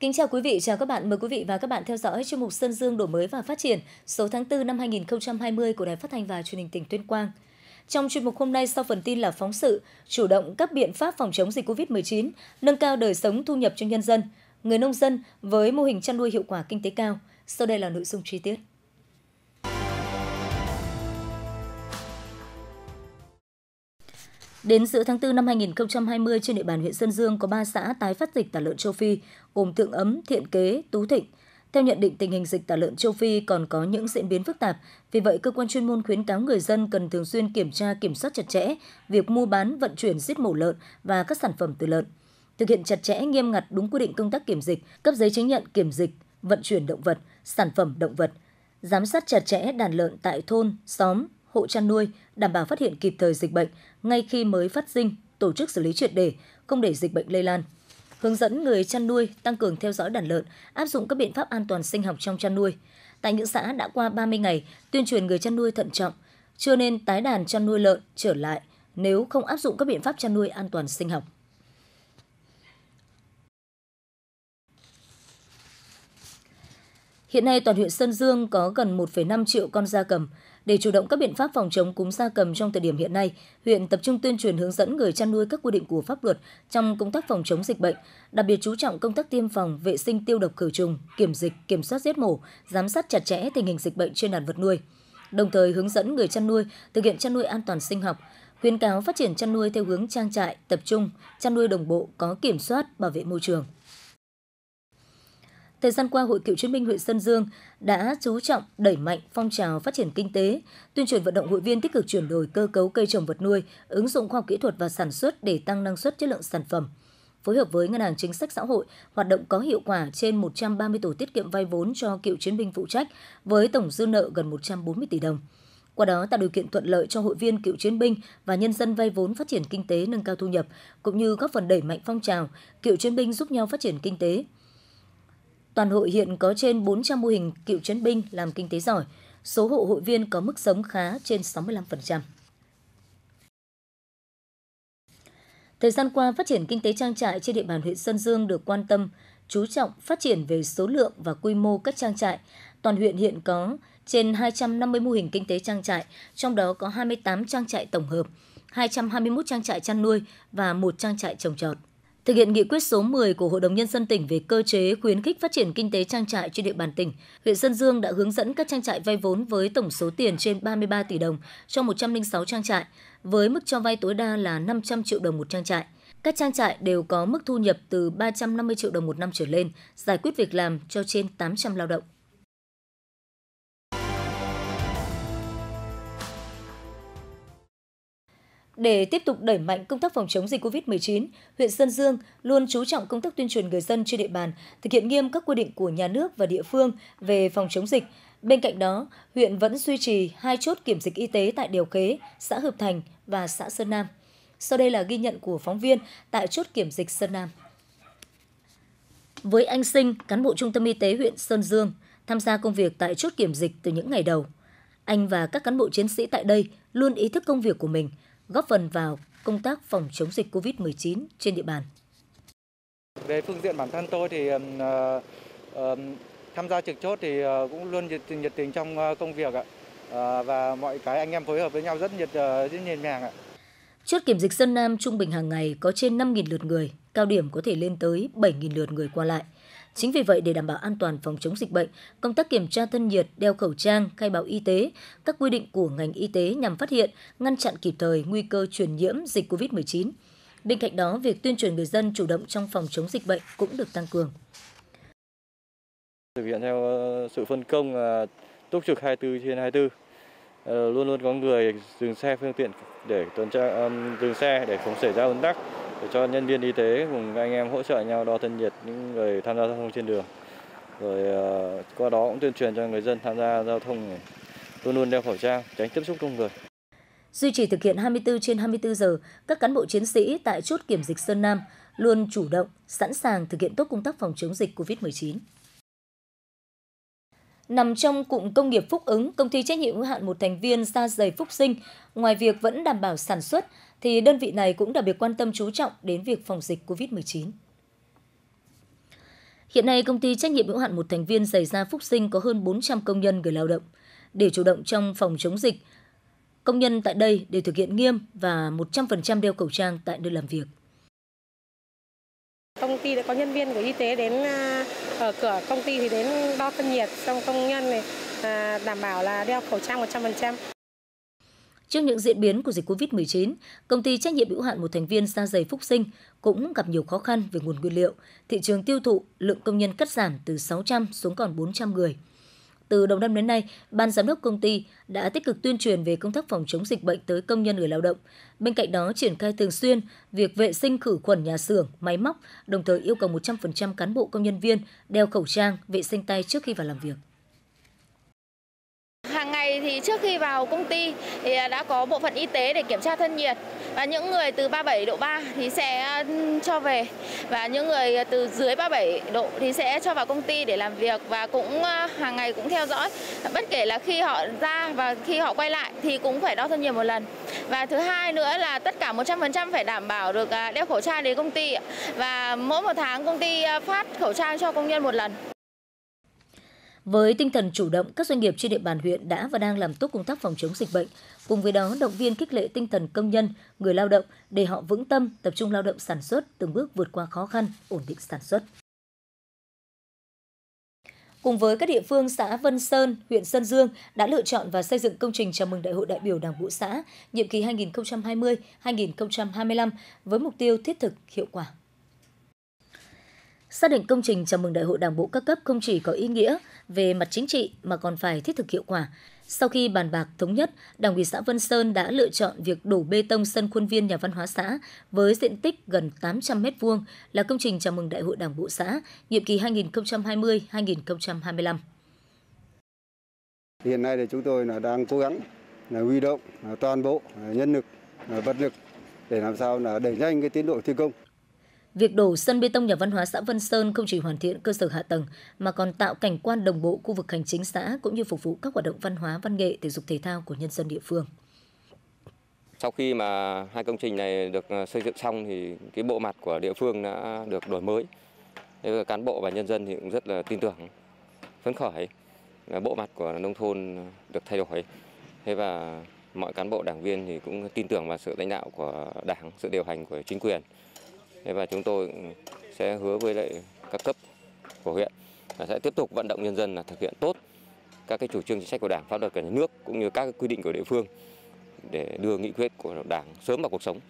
Kính chào quý vị, chào các bạn. Mời quý vị và các bạn theo dõi chương mục Sơn Dương đổi mới và phát triển số tháng 4 năm 2020 của Đài Phát thanh và Truyền hình tỉnh Tuyên Quang. Trong chuyên mục hôm nay sau phần tin là phóng sự, chủ động các biện pháp phòng chống dịch COVID-19, nâng cao đời sống thu nhập cho nhân dân, người nông dân với mô hình chăn nuôi hiệu quả kinh tế cao. Sau đây là nội dung chi tiết. Đến giữa tháng 4 năm 2020, trên địa bàn huyện Sơn Dương có 3 xã tái phát dịch tả lợn châu Phi, gồm Thượng Ấm, Thiện Kế, Tú Thịnh. Theo nhận định, tình hình dịch tả lợn châu Phi còn có những diễn biến phức tạp, vì vậy cơ quan chuyên môn khuyến cáo người dân cần thường xuyên kiểm tra kiểm soát chặt chẽ việc mua bán, vận chuyển giết mổ lợn và các sản phẩm từ lợn. Thực hiện chặt chẽ nghiêm ngặt đúng quy định công tác kiểm dịch, cấp giấy chứng nhận kiểm dịch, vận chuyển động vật, sản phẩm động vật, giám sát chặt chẽ đàn lợn tại thôn, xóm, hộ chăn nuôi, đảm bảo phát hiện kịp thời dịch bệnh ngay khi mới phát sinh, tổ chức xử lý triệt để, không để dịch bệnh lây lan. Hướng dẫn người chăn nuôi tăng cường theo dõi đàn lợn, áp dụng các biện pháp an toàn sinh học trong chăn nuôi. Tại những xã đã qua 30 ngày, tuyên truyền người chăn nuôi thận trọng, chưa nên tái đàn chăn nuôi lợn trở lại nếu không áp dụng các biện pháp chăn nuôi an toàn sinh học. Hiện nay toàn huyện Sơn Dương có gần 1,5 triệu con gia cầm. Để chủ động các biện pháp phòng chống cúm gia cầm trong thời điểm hiện nay, huyện tập trung tuyên truyền hướng dẫn người chăn nuôi các quy định của pháp luật trong công tác phòng chống dịch bệnh, đặc biệt chú trọng công tác tiêm phòng, vệ sinh tiêu độc khử trùng, kiểm dịch, kiểm soát giết mổ, giám sát chặt chẽ tình hình dịch bệnh trên đàn vật nuôi. Đồng thời hướng dẫn người chăn nuôi thực hiện chăn nuôi an toàn sinh học, khuyến cáo phát triển chăn nuôi theo hướng trang trại, tập trung, chăn nuôi đồng bộ có kiểm soát, bảo vệ môi trường. Thời gian qua, Hội Cựu chiến binh huyện Sơn Dương đã chú trọng đẩy mạnh phong trào phát triển kinh tế, tuyên truyền vận động hội viên tích cực chuyển đổi cơ cấu cây trồng vật nuôi, ứng dụng khoa học kỹ thuật và sản xuất để tăng năng suất chất lượng sản phẩm phối hợp với Ngân hàng Chính sách Xã hội hoạt động có hiệu quả trên 130 tổ tiết kiệm vay vốn cho cựu chiến binh phụ trách với tổng dư nợ gần 140 tỷ đồng. Qua đó tạo điều kiện thuận lợi cho hội viên cựu chiến binh và nhân dân vay vốn phát triển kinh tế nâng cao thu nhập, cũng như góp phần đẩy mạnh phong trào cựu chiến binh giúp nhau phát triển kinh tế. Toàn hội hiện có trên 400 mô hình cựu chiến binh làm kinh tế giỏi, số hộ hội viên có mức sống khá trên 65%. Thời gian qua, phát triển kinh tế trang trại trên địa bàn huyện Sơn Dương được quan tâm, chú trọng phát triển về số lượng và quy mô các trang trại. Toàn huyện hiện có trên 250 mô hình kinh tế trang trại, trong đó có 28 trang trại tổng hợp, 221 trang trại chăn nuôi và một trang trại trồng trọt thực hiện nghị quyết số 10 của Hội đồng Nhân dân tỉnh về cơ chế khuyến khích phát triển kinh tế trang trại trên địa bàn tỉnh, huyện Sơn Dương đã hướng dẫn các trang trại vay vốn với tổng số tiền trên 33 tỷ đồng cho 106 trang trại, với mức cho vay tối đa là 500 triệu đồng một trang trại. Các trang trại đều có mức thu nhập từ 350 triệu đồng một năm trở lên, giải quyết việc làm cho trên 800 lao động. Để tiếp tục đẩy mạnh công tác phòng chống dịch COVID-19, huyện Sơn Dương luôn chú trọng công tác tuyên truyền người dân trên địa bàn, thực hiện nghiêm các quy định của nhà nước và địa phương về phòng chống dịch. Bên cạnh đó, huyện vẫn duy trì hai chốt kiểm dịch y tế tại Điều Kế, xã Hợp Thành và xã Sơn Nam. Sau đây là ghi nhận của phóng viên tại chốt kiểm dịch Sơn Nam. Với anh Sinh, cán bộ trung tâm y tế huyện Sơn Dương, tham gia công việc tại chốt kiểm dịch từ những ngày đầu. Anh và các cán bộ chiến sĩ tại đây luôn ý thức công việc của mình – góp phần vào công tác phòng chống dịch COVID-19 trên địa bàn. Về phương diện bản thân tôi thì uh, uh, tham gia trực chốt thì uh, cũng luôn nhiệt tình, nhiệt tình trong uh, công việc ạ. Uh, và mọi cái anh em phối hợp với nhau rất nhiệt uh, rất nhẹ nhàng ạ. Chốt kiểm dịch Sơn Nam trung bình hàng ngày có trên 5.000 lượt người, cao điểm có thể lên tới 7.000 lượt người qua lại. Chính vì vậy, để đảm bảo an toàn phòng chống dịch bệnh, công tác kiểm tra thân nhiệt, đeo khẩu trang, khai báo y tế, các quy định của ngành y tế nhằm phát hiện, ngăn chặn kịp thời nguy cơ truyền nhiễm dịch COVID-19. Bên cạnh đó, việc tuyên truyền người dân chủ động trong phòng chống dịch bệnh cũng được tăng cường. Thực hiện theo ờ, sự phân công ờ, túc trực 24 trên 24 ờ, luôn luôn có người dừng xe phương tiện để tuần tra dừng xe để không xảy ra ùn tắc để cho nhân viên y tế cùng anh em hỗ trợ nhau đo thân nhiệt những người tham gia giao thông trên đường rồi ờ, qua đó cũng tuyên truyền cho người dân tham gia giao thông này. luôn luôn đeo khẩu trang tránh tiếp xúc đông người duy trì thực hiện 24 trên 24 giờ các cán bộ chiến sĩ tại chốt kiểm dịch Sơn Nam luôn chủ động sẵn sàng thực hiện tốt công tác phòng chống dịch COVID-19 nằm trong cụm công nghiệp Phúc ứng, công ty trách nhiệm hữu hạn một thành viên da dày Phúc Sinh, ngoài việc vẫn đảm bảo sản xuất, thì đơn vị này cũng đặc biệt quan tâm chú trọng đến việc phòng dịch COVID-19. Hiện nay, công ty trách nhiệm hữu hạn một thành viên giày da Phúc Sinh có hơn 400 công nhân người lao động. Để chủ động trong phòng chống dịch, công nhân tại đây đều thực hiện nghiêm và 100% đeo khẩu trang tại nơi làm việc. Công ty đã có nhân viên của y tế đến à, ở cửa công ty thì đến đo thân nhiệt, trong công nhân này à, đảm bảo là đeo khẩu trang 100%. Trước những diễn biến của dịch COVID-19, công ty trách nhiệm hữu hạn một thành viên da giày Phúc Sinh cũng gặp nhiều khó khăn về nguồn nguyên liệu. Thị trường tiêu thụ, lượng công nhân cắt giảm từ 600 xuống còn 400 người. Từ đầu năm đến nay, ban giám đốc công ty đã tích cực tuyên truyền về công tác phòng chống dịch bệnh tới công nhân người lao động. Bên cạnh đó, triển khai thường xuyên việc vệ sinh khử khuẩn nhà xưởng, máy móc, đồng thời yêu cầu 100% cán bộ công nhân viên đeo khẩu trang, vệ sinh tay trước khi vào làm việc thì trước khi vào công ty thì đã có bộ phận y tế để kiểm tra thân nhiệt và những người từ 37 độ 3 thì sẽ cho về và những người từ dưới 37 độ thì sẽ cho vào công ty để làm việc và cũng hàng ngày cũng theo dõi bất kể là khi họ ra và khi họ quay lại thì cũng phải đo thân nhiệt một lần và thứ hai nữa là tất cả 100% phải đảm bảo được à, đeo khẩu trang đến công ty và mỗi một tháng công ty à, phát khẩu trang cho công nhân một lần với tinh thần chủ động, các doanh nghiệp trên địa bàn huyện đã và đang làm tốt công tác phòng chống dịch bệnh, cùng với đó động viên khích lệ tinh thần công nhân, người lao động để họ vững tâm tập trung lao động sản xuất, từng bước vượt qua khó khăn, ổn định sản xuất. Cùng với các địa phương xã Vân Sơn, huyện Sơn Dương đã lựa chọn và xây dựng công trình chào mừng Đại hội đại biểu Đảng bộ xã nhiệm kỳ 2020-2025 với mục tiêu thiết thực, hiệu quả xác định công trình chào mừng Đại hội Đảng bộ các cấp không chỉ có ý nghĩa về mặt chính trị mà còn phải thiết thực hiệu quả. Sau khi bàn bạc thống nhất, Đảng ủy xã Vân Sơn đã lựa chọn việc đổ bê tông sân khuôn viên nhà văn hóa xã với diện tích gần 800 m2 là công trình chào mừng Đại hội Đảng bộ xã nhiệm kỳ 2020-2025. Hiện nay thì chúng tôi là đang cố gắng là huy động toàn bộ nhân lực, vật lực để làm sao là đẩy nhanh cái tiến độ thi công. Việc đổ sân bê tông nhà văn hóa xã Vân Sơn không chỉ hoàn thiện cơ sở hạ tầng mà còn tạo cảnh quan đồng bộ khu vực hành chính xã cũng như phục vụ các hoạt động văn hóa, văn nghệ, thể dục thể thao của nhân dân địa phương. Sau khi mà hai công trình này được ờ, xây dựng xong thì cái bộ mặt của địa phương đã được đổi mới. Thế cán bộ và nhân dân thì cũng rất là tin tưởng, phấn khởi. Bộ mặt của nông thôn được thay đổi. Thế và mọi cán bộ đảng viên thì cũng tin tưởng vào sự lãnh đạo của đảng, sự điều hành của chính quyền và chúng tôi sẽ hứa với lại các cấp của huyện sẽ tiếp tục vận động nhân dân là thực hiện tốt các cái chủ trương chính sách của đảng pháp luật của nhà nước cũng như các quy định của địa phương để đưa nghị quyết của đảng sớm vào cuộc sống.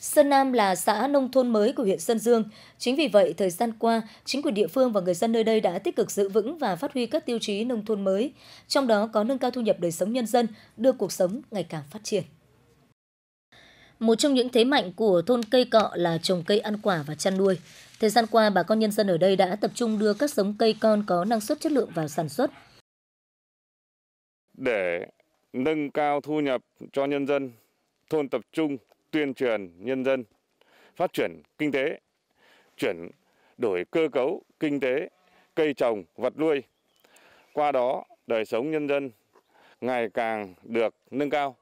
Sơn Nam là xã nông thôn mới của huyện Sơn Dương. Chính vì vậy, thời gian qua, chính quyền địa phương và người dân nơi đây đã tích cực giữ vững và phát huy các tiêu chí nông thôn mới, trong đó có nâng cao thu nhập đời sống nhân dân, đưa cuộc sống ngày càng phát triển. Một trong những thế mạnh của thôn cây cọ là trồng cây ăn quả và chăn nuôi. Thời gian qua, bà con nhân dân ở đây đã tập trung đưa các giống cây con có năng suất chất lượng vào sản xuất. Để nâng cao thu nhập cho nhân dân, thôn tập trung tuyên truyền nhân dân phát triển kinh tế, chuyển đổi cơ cấu kinh tế, cây trồng, vật nuôi. Qua đó, đời sống nhân dân ngày càng được nâng cao.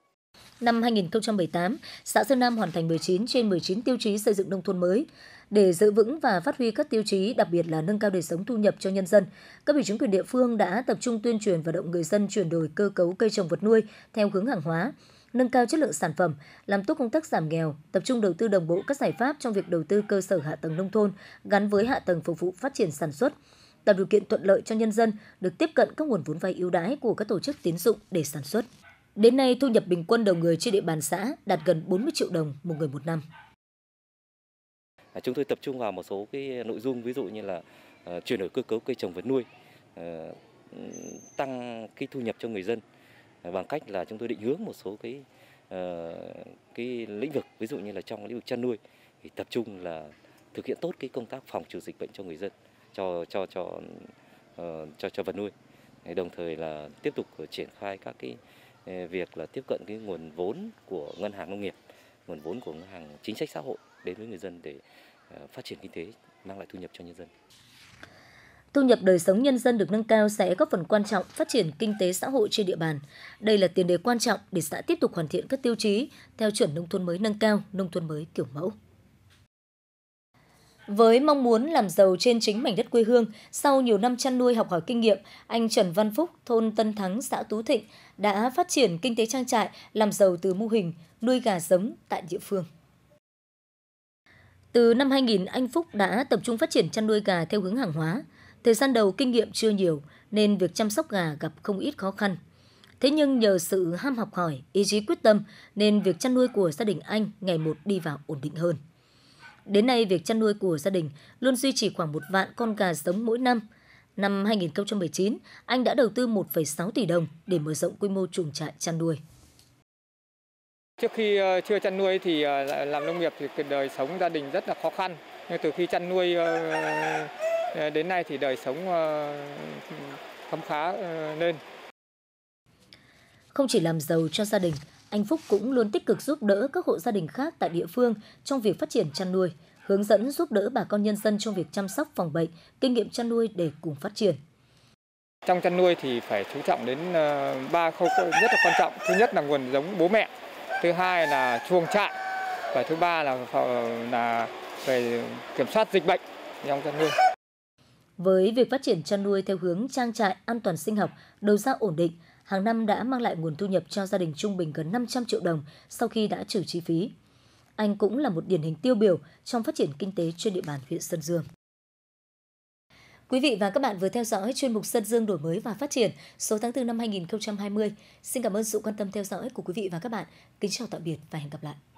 Năm 2018, xã Sơn Nam hoàn thành 19 trên 19 tiêu chí xây dựng nông thôn mới. Để giữ vững và phát huy các tiêu chí, đặc biệt là nâng cao đời sống thu nhập cho nhân dân, các ủy chính quyền địa phương đã tập trung tuyên truyền vận động người dân chuyển đổi cơ cấu cây trồng vật nuôi theo hướng hàng hóa, nâng cao chất lượng sản phẩm, làm tốt công tác giảm nghèo, tập trung đầu tư đồng bộ các giải pháp trong việc đầu tư cơ sở hạ tầng nông thôn gắn với hạ tầng phục vụ phát triển sản xuất, tạo điều kiện thuận lợi cho nhân dân được tiếp cận các nguồn vốn vay ưu đãi của các tổ chức tín dụng để sản xuất. Đến nay, thu nhập bình quân đầu người trên địa bàn xã đạt gần 40 triệu đồng một người một năm. À, chúng tôi tập trung vào một số cái nội dung ví dụ như là uh, chuyển đổi cơ cấu cây trồng vật nuôi, uh, tăng cái thu nhập cho người dân uh, bằng cách là chúng tôi định hướng một số cái cái lĩnh vực ví dụ như là trong lĩnh vực chăn nuôi thì tập trung là thực hiện tốt cái công tác phòng trừ dịch bệnh cho người dân cho cho cho cho cho vật nuôi đồng thời là tiếp tục triển khai các cái việc là tiếp cận cái nguồn vốn của ngân hàng nông nghiệp, nguồn vốn của ngân hàng chính sách xã hội đến với người dân để ờ, phát triển kinh tế mang lại thu nhập cho nhân dân. Thu nhập đời sống nhân dân được nâng cao sẽ góp phần quan trọng phát triển kinh tế xã hội trên địa bàn. Đây là tiền đề quan trọng để xã tiếp tục hoàn thiện các tiêu chí theo chuẩn nông thôn mới nâng cao, nông thôn mới kiểu mẫu. Với mong muốn làm giàu trên chính mảnh đất quê hương, sau nhiều năm chăn nuôi học hỏi kinh nghiệm, anh Trần Văn Phúc, thôn Tân Thắng, xã Tú Thịnh đã phát triển kinh tế trang trại, làm giàu từ mô hình nuôi gà giống tại địa phương. Từ năm 2000, anh Phúc đã tập trung phát triển chăn nuôi gà theo hướng hàng hóa. Thời gian đầu kinh nghiệm chưa nhiều nên việc chăm sóc gà gặp không ít khó khăn. Thế nhưng nhờ sự ham học hỏi, ý chí quyết tâm nên việc chăn nuôi của gia đình anh ngày một đi vào ổn định hơn. Đến nay, việc chăn nuôi của gia đình luôn duy trì khoảng một vạn con gà giống mỗi năm. Năm 2019, anh đã đầu tư 1,6 tỷ đồng để mở rộng quy mô chuồng trại chăn nuôi. Trước khi ờ, chưa chăn nuôi thì ờ, làm nông nghiệp thì đời sống gia đình rất là khó khăn. Nhưng từ khi chăn nuôi ờ, đến nay thì đời sống khấm khá lên. Không chỉ làm giàu cho gia đình, anh Phúc cũng luôn tích cực giúp đỡ các hộ gia đình khác tại địa phương trong việc phát triển chăn nuôi, hướng dẫn giúp đỡ bà con nhân dân trong việc chăm sóc phòng bệnh, kinh nghiệm chăn nuôi để cùng phát triển. Trong chăn nuôi thì phải chú trọng đến ờ, ba khâu rất là quan trọng. Thứ nhất là nguồn giống bố mẹ, thứ hai là chuồng trại và thứ ba là là về kiểm soát dịch bệnh trong chăn nuôi. Với việc phát triển chăn nuôi theo hướng trang trại an toàn sinh học, đầu ra ổn định, hàng năm đã mang lại nguồn thu nhập cho gia đình trung bình gần 500 triệu đồng sau khi đã trừ chi phí. Anh cũng là một điển hình tiêu biểu trong phát triển kinh tế trên địa bàn huyện Sơn Dương. Quý vị và các bạn vừa theo dõi chuyên mục Sơn Dương đổi mới và phát triển số tháng 4 năm 2020. Xin cảm ơn sự quan tâm theo dõi của quý vị và các bạn. Kính chào tạm biệt và hẹn gặp lại.